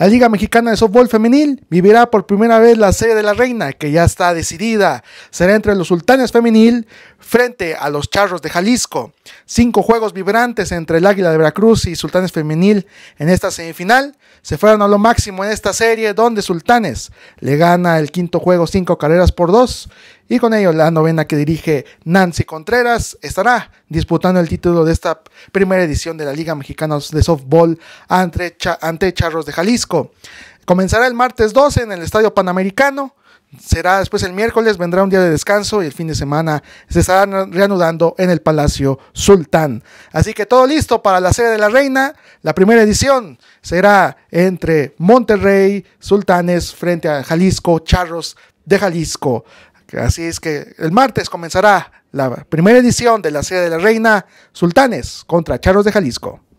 La Liga Mexicana de Softbol Femenil vivirá por primera vez la sede de la reina, que ya está decidida. Será entre los Sultanes Femenil frente a los Charros de Jalisco. Cinco juegos vibrantes entre el Águila de Veracruz y Sultanes Femenil en esta semifinal se fueron a lo máximo en esta serie, donde Sultanes le gana el quinto juego cinco carreras por dos y con ello la novena que dirige Nancy Contreras estará disputando el título de esta primera edición de la Liga Mexicana de Softball ante, ante Charros de Jalisco. Comenzará el martes 12 en el Estadio Panamericano. Será después el miércoles, vendrá un día de descanso y el fin de semana se estará reanudando en el Palacio Sultán. Así que todo listo para la Serie de la Reina. La primera edición será entre Monterrey, Sultanes, frente a Jalisco, Charros de Jalisco. Así es que el martes comenzará la primera edición de la sede de la Reina Sultanes contra Charros de Jalisco.